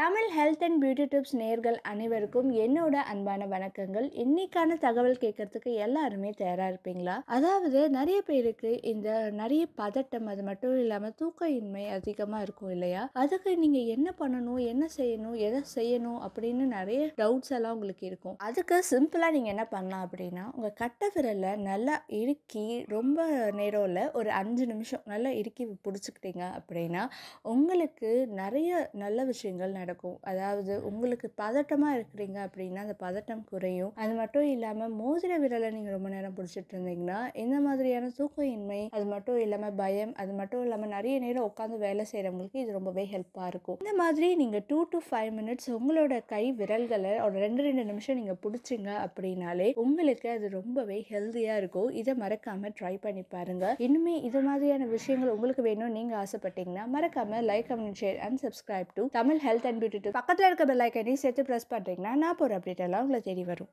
Tamil health and beauty tips நேர்கள் அனைவருக்கும் என்னோட அன்பான வணக்கங்கள் இன்னைக்கான தகவல் கேட்கறதுக்கு எல்லாருமே தயாராக இருப்பீங்களா அதாவது நிறைய பேருக்கு இந்த நிறைய பதட்டம் அது மட்டும் இல்லாமல் தூக்க இன்மை அதிகமாக இருக்கும் இல்லையா அதுக்கு நீங்கள் என்ன பண்ணணும் என்ன செய்யணும் எதை செய்யணும் அப்படின்னு நிறைய டவுட்ஸ் எல்லாம் உங்களுக்கு இருக்கும் அதுக்கு சிம்பிளாக நீங்கள் என்ன பண்ணலாம் அப்படின்னா உங்கள் கட்ட விரலை நல்லா இறுக்கி ரொம்ப நேரம்ல ஒரு அஞ்சு நிமிஷம் நல்லா இறுக்கி பிடிச்சிக்கிட்டீங்க அப்படின்னா உங்களுக்கு நிறைய நல்ல விஷயங்கள் நடக்கும் அதாவது உங்களுக்கு பதட்டமாக இருக்கிறீங்க அப்படின்னா அந்த பதட்டம் குறையும் அது மட்டும் இல்லாமல் மோதிர விரலை நீங்கள் ரொம்ப நேரம் பிடிச்சிட்டு இருந்தீங்கன்னா இந்த மாதிரியான தூக்கையின்மை அது மட்டும் இல்லாமல் பயம் அது மட்டும் இல்லாமல் நிறைய நேரம் உட்காந்து வேலை செய்கிறவங்களுக்கு இது ரொம்பவே ஹெல்ப்பாக இருக்கும் இந்த மாதிரி நீங்கள் டூ டு ஃபைவ் மினிட்ஸ் உங்களோட கை விரல்களை ஒரு ரெண்டு ரெண்டு நிமிஷம் நீங்கள் பிடிச்சிங்க அப்படின்னாலே உங்களுக்கு அது ரொம்பவே ஹெல்த்தியாக இருக்கும் இதை மறக்காமல் ட்ரை பண்ணி பாருங்க இன்னுமே இது மாதிரியான விஷயங்கள் உங்களுக்கு வேணும் நீங்கள் ஆசைப்பட்டீங்கன்னா மறக்காமல் like comment share and subscribe to Tamil health and and பக்கத்தில் இருக்க பெல் சேர்த்து ப்ரெஸ் பண்ணுறீங்கன்னா நான் போகிற அப்டேட் எல்லாம் உங்களை தேடி வரும்